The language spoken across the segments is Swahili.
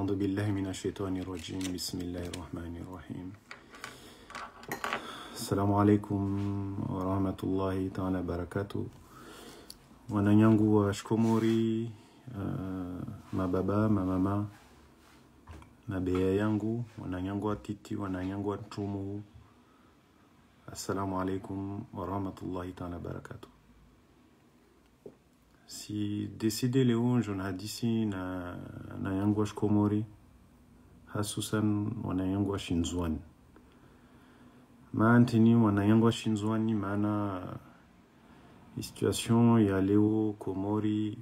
أعوذ بالله من الشيطان الرجيم بسم الله الرحمن الرحيم السلام عليكم ورحمة الله تعالى وبركاته wananyangu washikomori uh, mababa mamama mabeya yangu wananyangu wa titi wananyangu wa ntumu assalamu alaikum warahmatullahi taala wabarakatuh si décider leo jona hadisi na, na yangu hasusan wana wa shinzwani maantini wananyangu wa shinzwani mana situation ya leo komori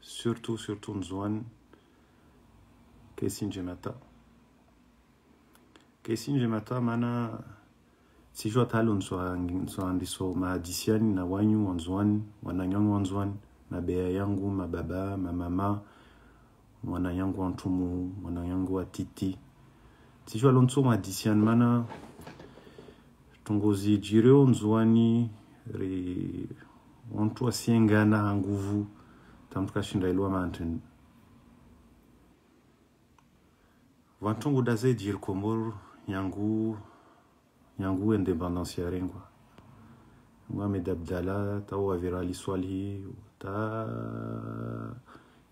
surtout surtout nzwani Kesi kesinjemata maana sisho athala nsoandiso maadisiani na wanyu wanzwani wananyangu wanzwani mabeya yangu mababa mamama mwananyangu wa ntumu mwananyangu wa titi sisho maadisiani mana tongozi jire nzwani ri wantu asiengana anguvu tamu tukashinda ilwa mountain vantongoda daze iri komboro yangu ango independansy e, aregnykoa mohamedy abdalah ta o avyralysoaly hio ta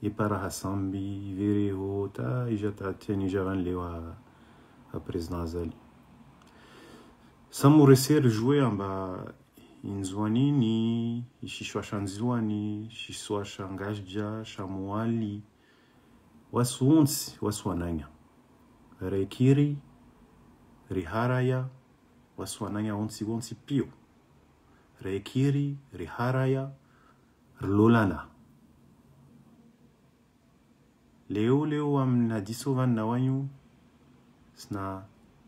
eparahasamby vereho ta i tatian'ivanleoapresiden zaly ma injoaniny sysoasa anzoany sisoasangasidra samoaly o ansy ontsy o asy anagna rekiry ryharaia les onsi wonsi pio Rekiri, riharaya rlolana leo leo amina disovany na wanyu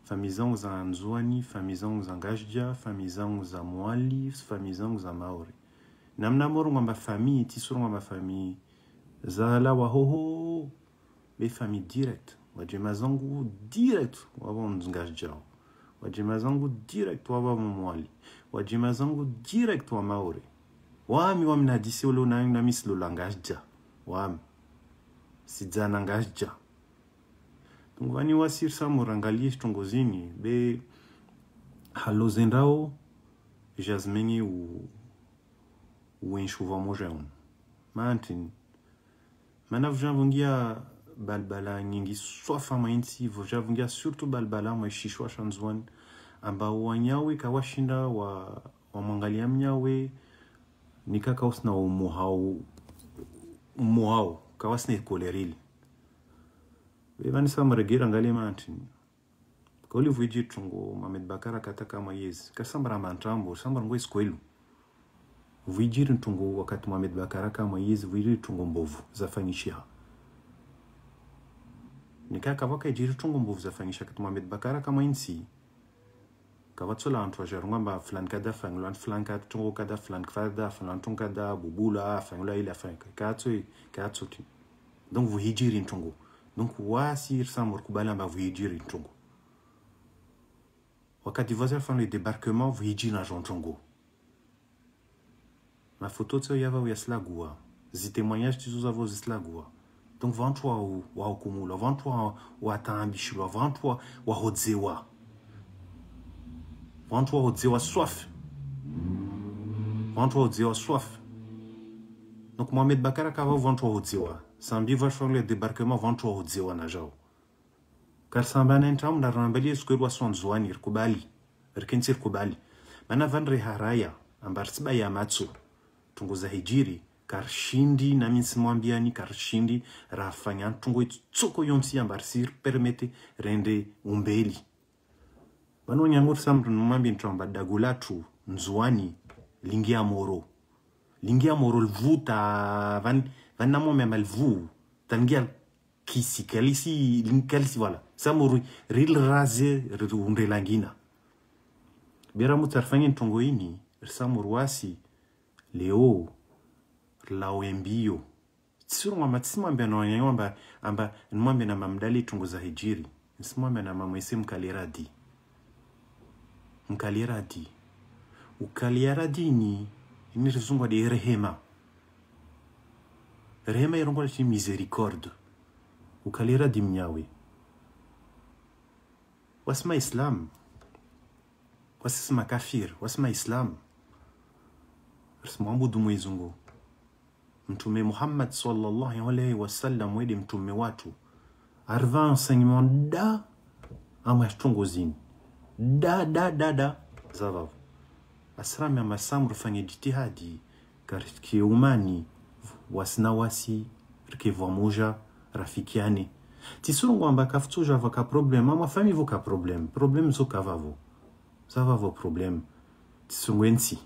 famille za Nzwani, famille za famille za Mwali, famille za Maori. famille direct. Wajema direct wabon wajima zangu direct wa wavamomwali wajima zangu direct wa wamaore wami wami nadisi ule misi silola ngasja wami sidzana wa tunguvani wasirisa murangalie xitongozini be halo zendao jazmeni u moja uenshuva mojeuno mantini manavujavungia balbala nyingi swafa maintivo javungia surtout balbala shishwa shanzwan amba wanyawe kawashinda wa wamwangalia mnyawe nikaka usina umuhau umuhau kawasina ikolerili vevanisa mregera ngale mantini tungo mamed bakara kataka mayezi kasambara mantambo sambara ngwe skwelu vuijiri ntungo wakati mamed bakara kama yezi vuijiri tungo mbovu zafanyishiha ni kaya kava kaijiri e tungu mbuvu zafanyisha kitu mwambit bakara kama insi kava antwa antrojer ngamba fulani kada fangilwa ni fulani kada tungu kada flan kada fulani tungu kada bubula fangilwa ile afanyika kaya tsoi kaya tsoti donc vous hijiri tungu donc wasi samur kubala mba vous hijiri tungu wakati voisin font le débarquement vous hijiri na jontongo ma photo tsoi yava guwa. zi témoignage tso zavo guwa. donc vantwa wahukumulwa vantwa wataambishilwa vantwa wahodzewa vantwa wahodzewa soif vantwa wahodzewa soif donc mohamed bakar akava vantwa wahodzewa sambi vashole débarquement vantwa wahodzewa na zhao sambana ntramo ndaranambali esikoeri wasonzwani ri kubali ri kentsi ri kubali mana vandireharaya ambari sibaya matso tunguza hijiri karshindi na mihitsy moamby any karshindi raha fagnano tonga hoe tsitsoko eo am'sy ambarisyry permety rendre ombely manao ny agn'ory samby mamby ntramba dagolatro njoany lingia moro lingia moro livo ta van vanina moa miamba livo ta lingia kisy kalisy voilà sa moro rily razy ry ondrelangina be raha iny ry asy leo lauembio tsirong'wamba tsimwambia naonyaiwamba amba nimwambie mamdali mdali hijiri nsimwambia namba mwese mkaliradi mkaliradi ukaliaradini nirizungwa de rehema rehema irongwa misericorde ukaliradi mnyawe wasima islam wasisima kafir wasima islam risimwambudu mwezungu Mtume Muhammad sallallahu alaihi wasallam wedi mtume watu arva enseignement da amwatongozini da da da da zavavo asrami amasamu rifanye jitihadi umani wasnawasi wasinawasi rikivwamuja rafikiani tisurungu amba kafutuja vaka problem ama fami voka problem problem zokavavo zavavo problem tisurungu ensi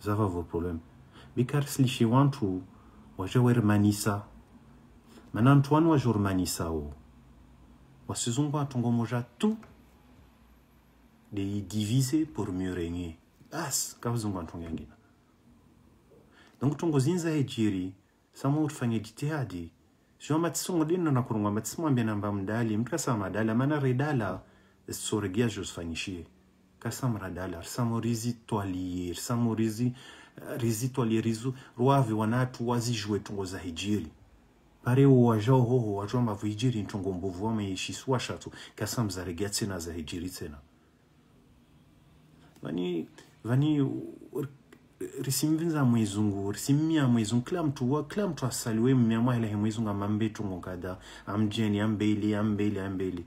zavavo problem bikarislishe wantu wajewermanisa mana ntwani wajormanisawo wasizungu atongo moja tu de idivise pour mieux régner basi kavazungu antongo yangina donc tongo zinza hejiri sama utufanya jitihadi sio matisongo dino na kurungwa matisimwambia namba mdali mtu kasama madala mana redala soregia josfanyishie kasamradala samorizi twalie samorizi rizito ali rizu ruave wanatu wazijwe tungo za hijiri pare uwazha uhoho wato mavu hijiri ntungo mbuvu wame mbovu wa shatu kasa mzaregea tena za hijiri tena vani vani risimvinza mwezungu risimia mwezungu kila mtu wa kila mtu asaliwe mmiamwa ile mwezungu amambe tungo kada amjeni ambeli ambeli ambeli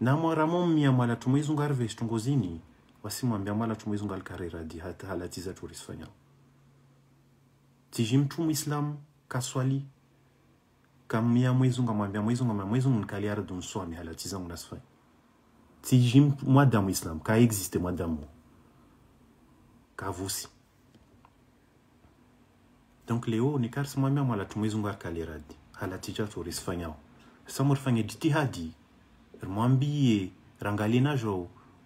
na namwaramo mmiamwa latumwezungu arve tungozini wasimwambia mwala tumwe izo ngalikareraji hata halati za turisfanya tiji mtu muislamu kaswali kamia mwizunga mwambia mwizunga mwambia mwizunga nikali ardu nswami halati zangu nasifanya tiji mwadamu islam ka existe mwadamu vusi donc leo ni karsi nikarsimwambia mwala tumwezi ngarikali radi halati jato risifanyao samurifanya jitihadi mwambie rangalina najo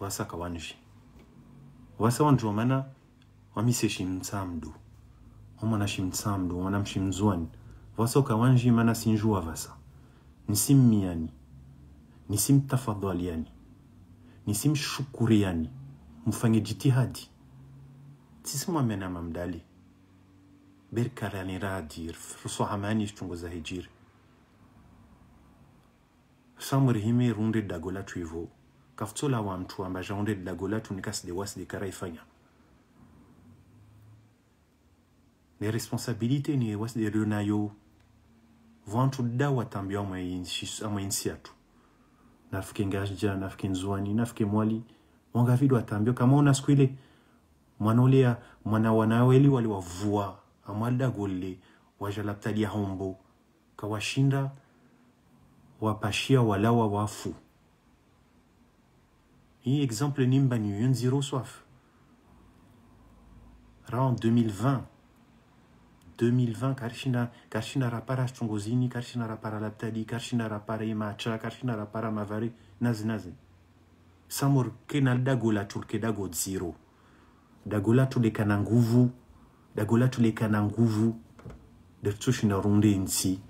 wasaka wanji wasa wanjwa mana wamise shimtsamdu omwana shimtsamdu omwana mshimzwani vasoka wanji mana sinjua vasa nisimmiani nisimtafadhaliani nisimshukuriani mfanye jitihadi tisimwamenama mdali berkarani radir rusohamani chunguza hijiri samuri hime runde dagola twivo kafutsola wanthu ambachaondedwe lago lathu de wasi dekara ifanya ne responsabilité niye wasideriyo nayo vanthu ddawu atambiwa amwe insi yathu nafike ngajja nafike nzuwani nafike mwali wangavidwa atambio kama una siku ile mwana ule mwana wanaweli waliwavua amwaldagolle ya hombo kawashinda wapashia walawa wafu exemple nimbani un zéro soif rang 2020 2020 Karshina Karshina Rapara Strongozini, rapara Rapara Laptadi, ziny rapara Macha, Karshina Rapara mavare nazi Nazi. kenal Kenal turke zéro dagola tule kananguvu dagola d'agola tous les ronde nsi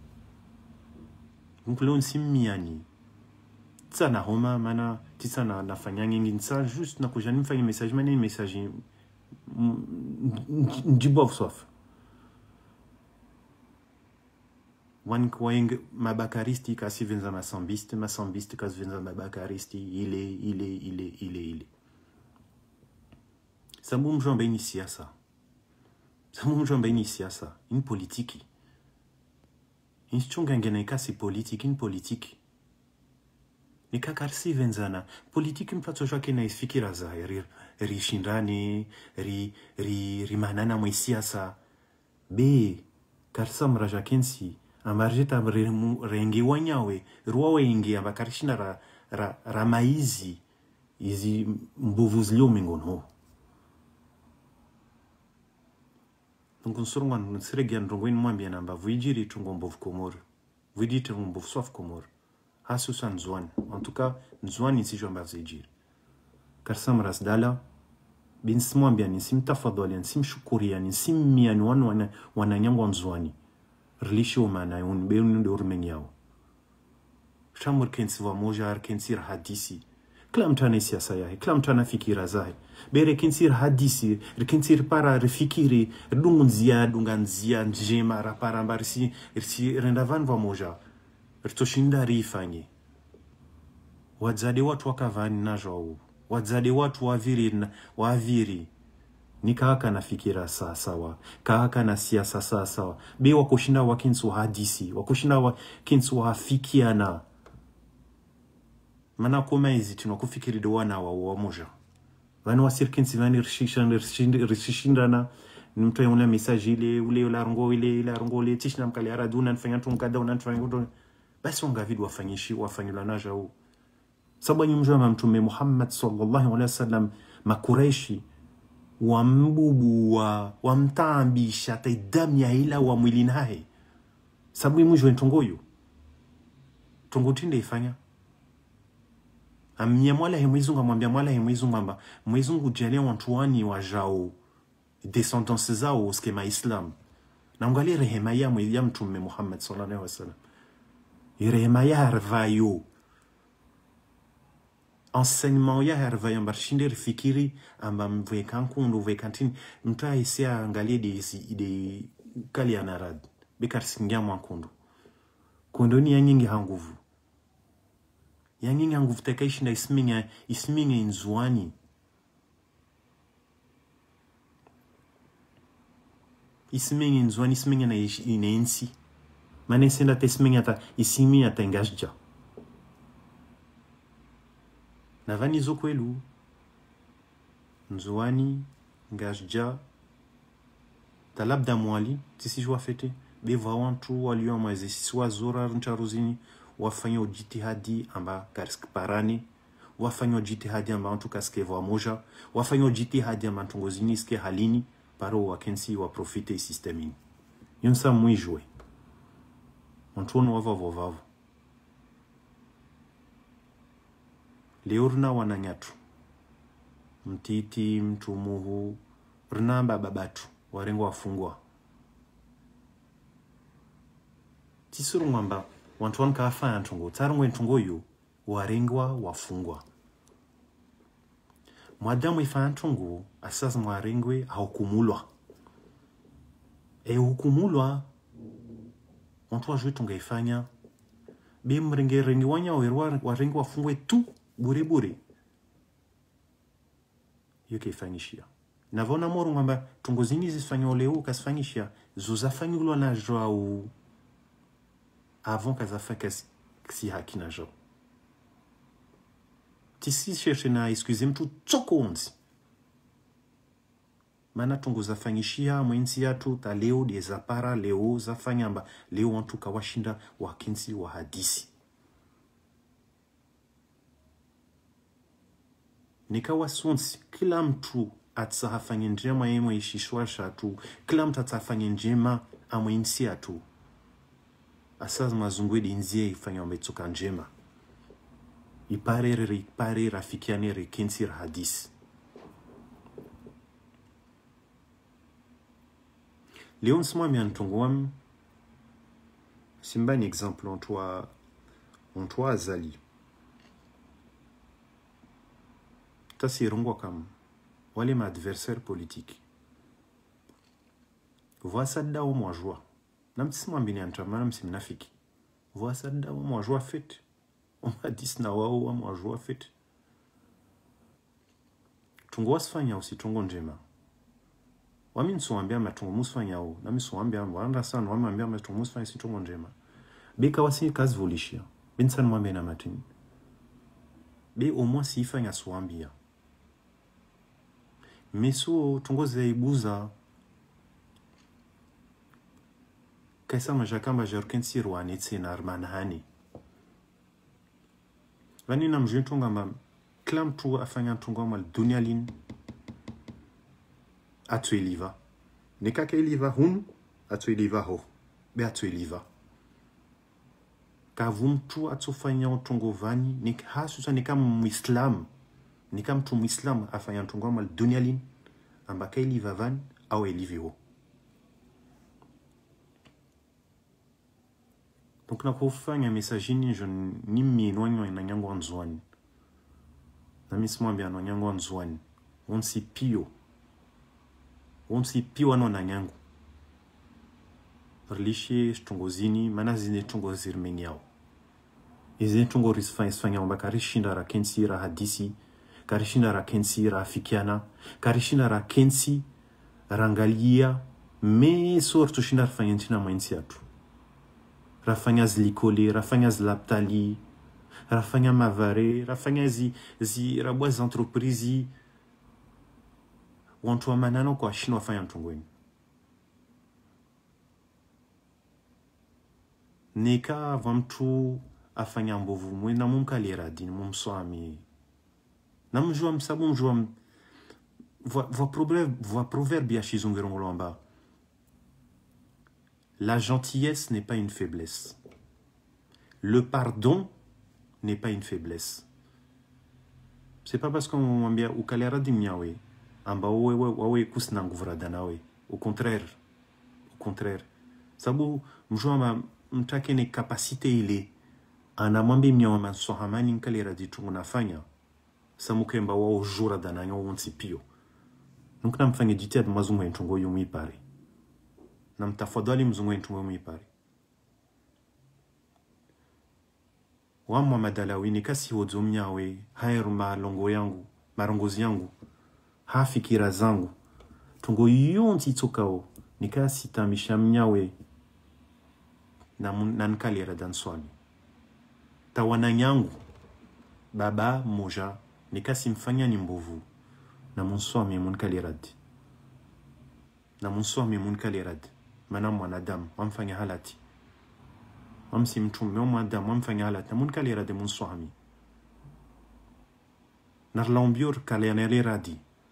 donc là on Tsana Homa mana ti na, nafanyanga ingi juste fait un message a ni message ndibovu one il mabakaristi kasivenza masambiste masambiste kasivenza mabakaristi ile ile ile ile ile ça. mjwambeni à ça. Une politique. in C'est insichungengene politique, une politique. mikakary sivy anjana politika mimpatsotraka ena izy fikira zahay ry ry sindrany ry ry ry manana moe siasa be kary sa mirazaka eny sy ambary zay tamireremo renge ho agny aho e roa aho enge ambakary sina raha raha raha maizy izy mbovozy leo mengonao nongonsorogno anony tsy regny androngoiny moamby anambavy voidry ry trongo ambovo komoro voidry trongo ambovo soafy komoro hasusa Nzwan. En tout cas, Nzwan ici Jambazijir. Karsam Rasdala binsimwambia nisimtafadhali nsimshukuria nsimmia ni wanu wananyangwa mzwani rilisho maana yun beun do rumenyao shamur kensi wa moja ar kensir hadisi kila mtu ana siasa yake kila mtu fikira zake bere kensi hadisi rkensi para rifikiri dungu nzia dunga nzia njema raparamba risi risi rendavan wa moja ritoshinda rifangi wadzadi watu wakavani nazvawo wadzadi watu waviri waviri ni na fikira saa sawa na sawasawa saa sawa be wakushinda wakinsu hadisi wakushinda wakinsu hafikiana mana kuma izi kufikiri tinokufikiride wana wawo wamoja vani wasirikinsi vani richishindana nimtoe ula misaji ile ule ule arungo ile tishina mkali aradu na unanifanya mkada nkadha unanifanya basi ungavidi wafanyishi wafanyula naja huu sababu anyi mjoma mtume Muhammad sallallahu alaihi wasallam makureishi wa wa wa mbubu mtambi shata wamtambisha ya ila wa mwili naye sababu imujwe ntunguyu tungutinde ifanya amnye mwala he mwizungu amwambia mwala he mwizungu amba mwizungu ujalie wantu wani jao descendants zao uske islam na ngali rehema ya mwili ya mtume Muhammad sallallahu alaihi wasallam Yeremia Hervayo. Enseignement ya Hervayo mbashinde rifikiri amba mvweka nkundu vweka ntini mtu aisia angalie de de kali anarad bekar singia mwankundu. ni ya nyingi hanguvu. Ya nyingi hanguvu tekaishinda isiminga isiminga inzuani. Isiminga inzuani isiminga na inensi manesenda tesimenyata isimi yataingajja na vani zo kwelu nzoani ngajja ta labda mwali tisijua fete beva wantu walioamwezesisiwa zorar ncharuzini wafanya ujitihadi amba karisparani wafanya ujitihadi amba wantu kasikevoa moja wafanya ujitihadi amba ntungozini isike halini paro wakensi waprofite isistemini yonsa mwijue ontrono avy voavavo le orina ho anagnatro mitity mitromoho rinamba ababatro warengo afungwa tsisy rognwamba ho antroany ka hafa antrongo tsara ngoentrongo warengwa wafungwa mwanadamu efa antrongo asazy mwarengwe ahukumulwa ehukumulwa wanthu wazvitu ifanya be mrengerengi wanyawerwa warengi wafungwe tu burebure hiyo kaifanyishia navaona moro ngwamba tungo zini zisifanywa leo ukazifanyisha zuzafanyulwa na jwau avant kazafa kasi haki na jwau tisisheshe na excuse mtu tsoko onzi mana tungu tongozafanyishia mwenzi yatu ta leo diezapara leo zafanyamba leo wantu kawashinda wakinsi wa hadisi nikawa sonsi kila mtu atisahafanye njema yemwe ishishwasha atu kila mtu atisahafanye njema amwenzi Asaz mazungwe di nzie ifanya wametsoka njema iparerere ipare rafikiane kensi rahadisi. Léoncement miantongwam, simba un exemple en toi, en toi azali. Tasirongwakam, wale ma adversaire politique. Vois ça dao moi joie. Namtisma mbini antama namsimnafiki. Vois ça dao moi joie fête. On m'a dit snawao moi joie fête. Tungwasfanya usitongo njema wami nsuwambia nsuwambi amatungo muswanyawo namisowambi sana wami wamambi amatungo muswanya sintongo njema bika wasi kazi wasikazivulishia binsan mwambia na matini be au moins siifanya suwambia meso tongozeibuza kaisama jakamba jarukentsirwani tsena ri vani vanina mzhintongamba kila mtu afanya ntongo amali dunia lini atueliva iliva hunu iliva ho be Kavumtu atu mtu atsofanya vani, nek hasusa nekam muislamu nekam mtu muislamu afanya utongovani mal dunyalin, amba ambaka iliva vani au ilivi ho donc na message mesajini njo ni mino ani na nyango anzoani na misi mwambi ano nyango piyo. onsi piyo. ontsy pio anao nagny ango ry lise zy trongoziny manazy izey trongo yzrmeny aho ie trongo ryzyzfagnaomba kariindra ahakentsyahana ahaesariinra ahakentsy rahangae s rytoindra ry fagnatsinaantsy aoahaanaehahaaaaha fagn azyzy rahaboazy entreprisy wantu wa manana ukawashinawafanya mtungweni nikava mtu afanya mbovu mwe namumkalera dini mumswami namjua msabu mjua va proverbe ya chizungerongolo la gentillesse n'est pas une faiblesse le pardon n'est pas une faiblesse c'est pas parce qu'on ambia ukalera dini ambao wewe wawe kusina rada nawe au contraire au contraire sabu sababu ma mtake ni kapasite ile ana anamwambia mnyawa nkale radi tungu nafanya samu samukemba wao jura nyo wonsi pio nukna mfanye jitihada mazungu yentungo yumu ipari na mtafadhali mzungu yentungo wa ipari wamwa ni kasi hodzo mnyawe hairu malongo yangu marongozi yangu ha fikira zangu tongo yonse itsokao nikasitamisha amin'ny aho nanikalera-dany soany tao anagnyango baba moja nikasi mfanyanimbovoo namony soamy amony kalerady namony soamy amony kalerady manam mwanadamu wamfanya halati amsi mtume mwanadamu wamfanya halati namony kalerady amony soamy narlaombior kalenererady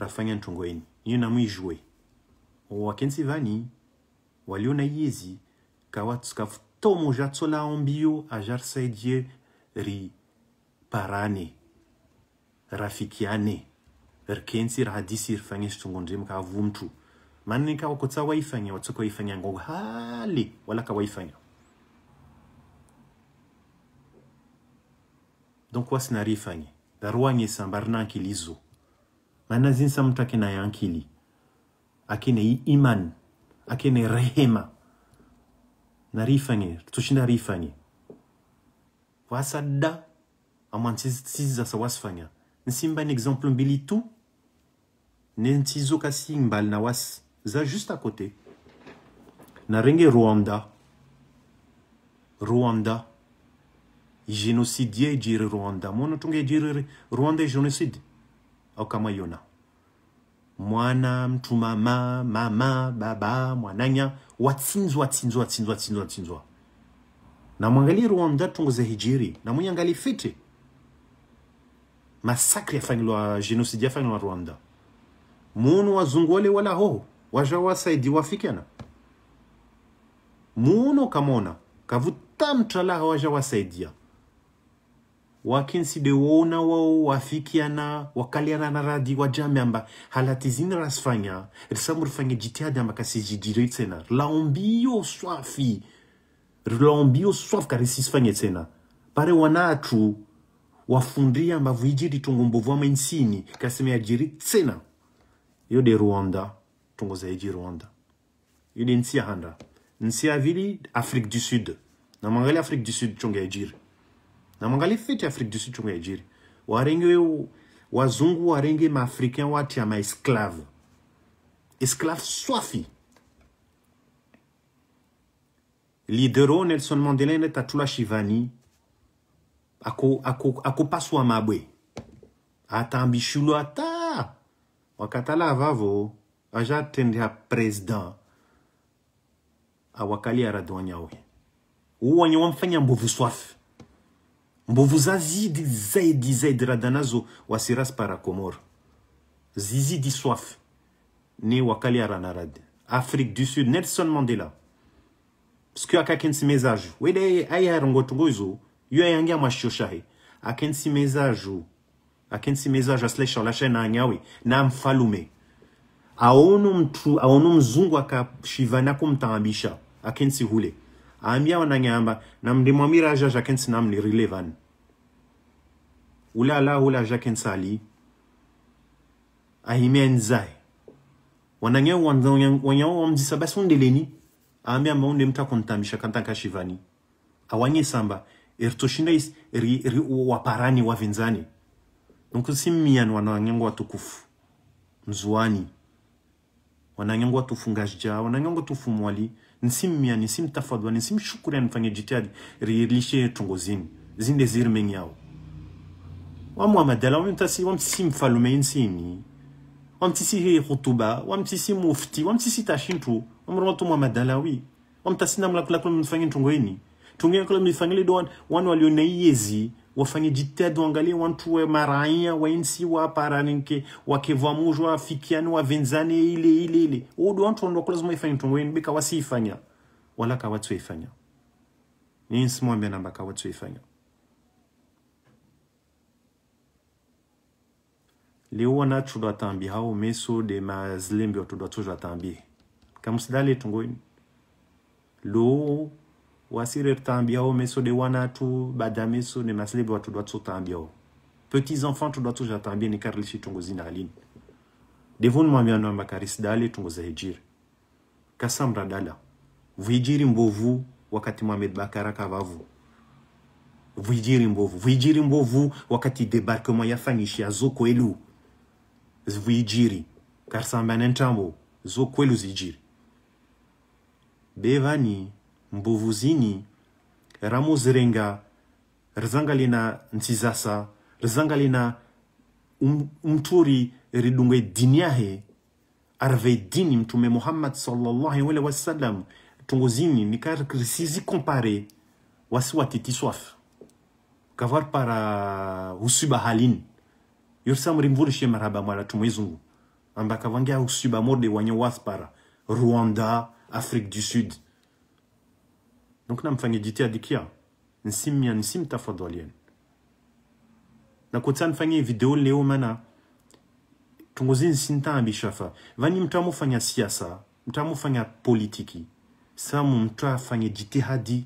raha fagnantrongoiny ino namoijoue o akentsivani vany na izy ka ho atsoka tomo za tsolaambio azarysaidie ry parany raha fikiany ry kentsy raha disy ry fagnesitrongondremy ka avomotro maniny ka ako tsa waifagny ao atsoka waifagny angongo hale wala donc ho asina ry fagny da roagny maana zinsa mtu akina yankili akine iman akine rehema na narifanye tushinda rifanye wasadda amwantsizasa wasfanya nsimba ni exemple mbili tu nentsizo kasi ngbal na was za juste à côté na renge rwanda rwanda génocidie ejiri rwanda mono tunga ejiri rwanda e au kama Yona, mwana mtu mama mama baba mwananya watsinzwa tsinzwa tsinzwa tsinzwa tsinzwa na mwangalie Rwanda tungo za hijiri na munyangali fiti masakre yafanyilwa genocide yafanyilwa Rwanda munu wazungu wale wala hoho waja wasaidi wafikana munu kamona kavuta mtala waja wasaidia wakensi wona wao wafikiana wakalianana raha dy hoadramy amba halaty izy iny raha sy fagna ry samy ry fagnejitiady amba ka sy jidretsena laombi io swafi ry laombi io soafy ka ry sisy fagnetsena pare wanatro wafundria ambavyo iji ama insini kaseme ajiri tsena io de rwanda tongoza iji rwanda io de nsia handa nsia vili afrique du sud na mangalia afrique du sud tonga ijiri na mwangalifu afrique du sud chongo yaijiri warenge wazungu warenge maafricain wati amaesclave esclave swafi lidero nelson mandela ene tatula shivani ako, ako, akopaswa mabwe atambishulu ata wakatala avavo ajatendea president awakali aradwanya uwanye wamfanya mbovu swafi Mbo vou zay di zay di zay di rada na zo wa siras para komor Zizi di swaf ne wakali a rana rade Afrik du sud net son mandela Psikyo ak akensi mezaj Wede aya rongo tugo zo Yo a yange a mwashi yo shahe Akensi mezaj ou Akensi mezaj asle shalache nan yawe Nan mfalume A onom zung waka shivanakom ta ambisha Akensi hule aambia wananyamba namndimwamira aja jakensi namlirile vanu ulala hula jakensi ali ahimia nzae wanange wanyao wamzisa basi undeleni aambia amba unde mtakuntamisha kantanka shivani awanye samba eritoshinda eri, eri waparani wavinzani nkusimiyani wananyango watukufu mzuani wananyango watufungashja wananyango tufumwali nsim yani simtafadhwa nisimshukurani mfanye jitihadi rilishe tongozini zinde zirimen yawo wamwamadala wamtasi wamtisi mfalume insini wamtisi khutuba wamtisi mufti wamtisi tashintu wamrwatu mwamadalawi wamtasi namlakulakula mfanye tongoini tungekula mifangile do wanu walionaiezi wafanye jitihada waangalie wantu wa maraia wa nsi wa paranike wakevwa mujwa wafikiani wavenzani ile ile ile udu wantu wandoka lazima ifanye ntongo yenu bika wasifanya wala kwa kawatsu ifanya ninsi mwambia namba watu ifanya leo wana tudwa tambi hao meso de watu watudwa tudwa tambi kamusidale tongo yenu loo wasire tambiyao meso de wana tu badameso ni maslebe watu doa tambiyao petits enfants tu doa tu jatambia karli shi tungozi zina alini devon mwambia na makaris dale tungoza hijiri kasamra dala vijiri mbovu wakati Mohamed Bakara kavavu vijiri mbovu vijiri mbovu wakati debarkement yafanyishia zo kwelu vijiri karsambane ntambo zo elu zijiri bevani mbuvuzini ramu zirenga rizanga lina ntsizasa rizanga lina um-, umturi ridungwe diniahe arve dini mtume muhammad sallallahu alaihi wasallam zini nikar krisizi kompare wasi watiti swaf kavar para usuba halin mrimvuri mvurishe marhaba mwala tumwezungu ambakavangia usuba morde wanyo waspara rwanda afrique du sud Nukna mfanye jitihada nsimya nsimtafadhalia na kutsa nfanye video leo mana tungozini sintambi shafa vani mtamu fanya siasa mtamu fanya politiki samu mtu afanye jitihadi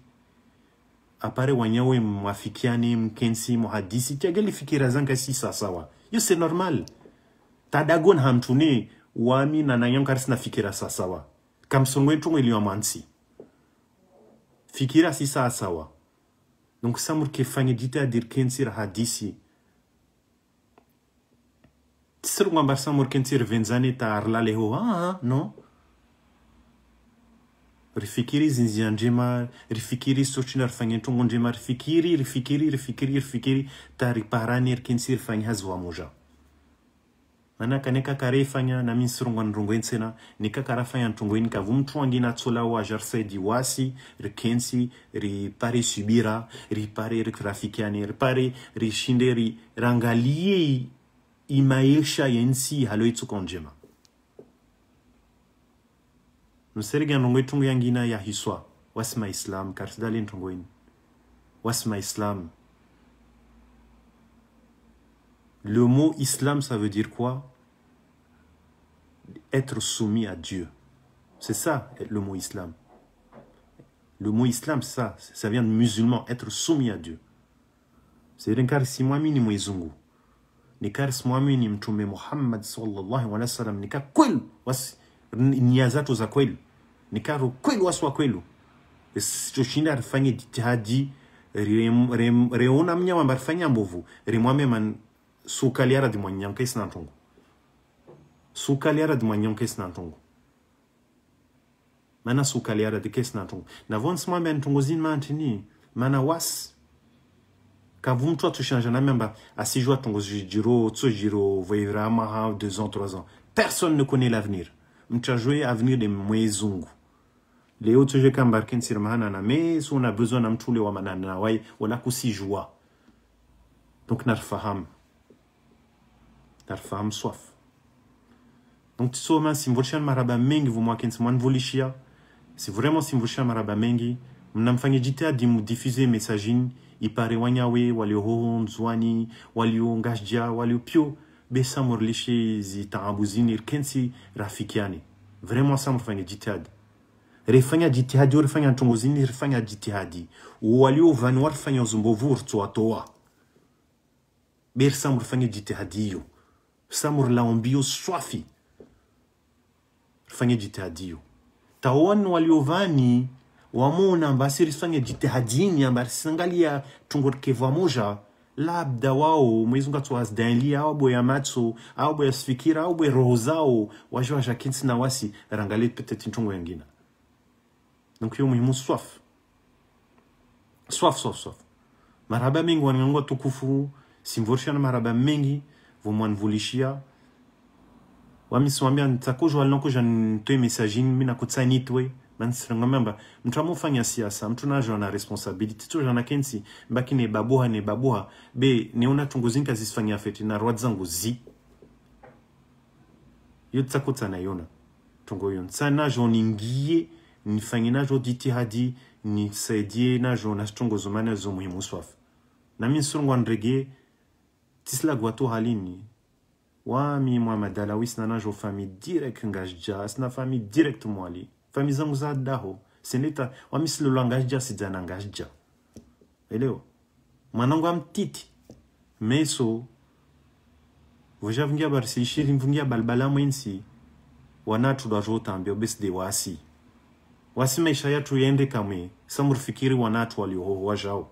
apare wanyawe mwafikiane mkensi muhadisi tiageli fikira zanga si sasawa yo se normal tadagon hamtune wami na nanyankari na fikira sasawa kamsongwe tungwe liwa mansi fikiry asisasahoa nokosamorike rfanydita dy rikentsy ra hadisy tsy ro amba samorikeatsyrivenzany ta rlalyo ah, ah, no rifikiry znzyan-drema ifky sotria fanogodrarifky y tahrany rikentsy fany azoaoa manaka neka karefagna na misy ronganyrongwentsena neka karaha fagnantrongweny ka vomitroangina tsola ho ajarse diwasy ry kentsy ry pare subira ry pare ry trafikiany ry pare ry shinde ry rangalie i maisha yensi haloitsoka njema noserega ndrongo trongo yangina ya hiswa wasy maislam kary sy dalentrongweny wasy maislam Le mot islam, ça veut dire quoi Être soumis à Dieu. C'est ça, le mot islam. Le mot islam, ça, ça vient de musulman, être soumis à Dieu. C'est Serikali si moi, nikari ni mtume Muhammad sallallahu alaihi wasallam nika kweli wasi nia zatu za kweli nikaro kweli waswa kweli sichoshinda rifanye jitihadi reona mnyama mbarifanya mbovu rimwame man sukaliara di manyanka Soukaliara sukaliara di manyanka isinantongo mana sukaliara di kes na vona sy mamy antongo Mantini. mana was. ka vomotroa tu memba miamba asijo atongo jiro tso jiro voye maha deux ans trois ans personne ne connaît l'avenir mitrazo hoe avenir de mwezungu. le ohatry hoe ny tsiramahanana me so na besoin na le eo amananana tu donc tarfahamu soif donc tisoma simvurushia maraba mengi vumwake nsimwanivulishia si vraiment simvurushia maraba mengi mnamfanya jitihadi mudifuse message ini ipare wanyawe waliohoho nzwani waliongajia waliopyo besa murilishe zitaabu zini irkensi rafikiani vraiment sa murifanya jitihadi rifanya jitihadi urifanya ntongo zini rifanya jitihadi waliovani warifanya uzumbovu uritoatoa bersa murifanya jitihadi hiyo Samur laombio swafi, tufanye jitihadi hiyo. Tawon waliovani wamona ambasi risifanye jitihadini ambarisangalia tungorkeva moja labda wao Mwenyezi Mungu atuwazdalia au boya matso awabwe ya sifikira awabwe roho zao wajua jakinsi na wasi rangale peut-être ntungo yengine donc hiyo muhimu swaf swaf swaf swaf maraba mengi wanangu tukufu simvorshana maraba mengi vomwanvulishia wamisiwambia ntakuzhwali nokuja nitoe mesagini mina kutsanitwe manisirangwambia mba mtu amufanya siasa mtu nazho ana responsability tu jana kensi mbaki ne babuha ne babuha be neona tungu zinka zisifanya feti na rwadza zangu zi yo tsakutsa na yona tungu yon tsa nazho ningie nifanye nazho ditihadi nisaidie nazho na tungu zumana zo muhimu swafu na mimi surungwa تسلا كواتو هاليني وامي ماما دالاوي سنا ناجو fami direct نغاج جا سنا فامي ديريكت موالي zangu za daho seneta wamisilo lwanga ajja sidzana nga elewa mwanangu amtiti meso voja vungia mvungia balibala mwensi wanatu lwazvotambe obeside wasi wasi maisha yatu yende kamwe samurifikiri wanatu waliohohwa zhao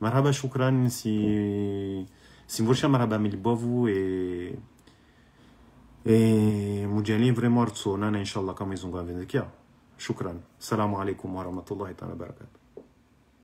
مرحبا شكرا سي سي مرشا مرحبا من بافو اي اي مجالين فريمون رتصونا ان شاء الله كما يزون شكرا السلام عليكم ورحمه الله تعالى وبركاته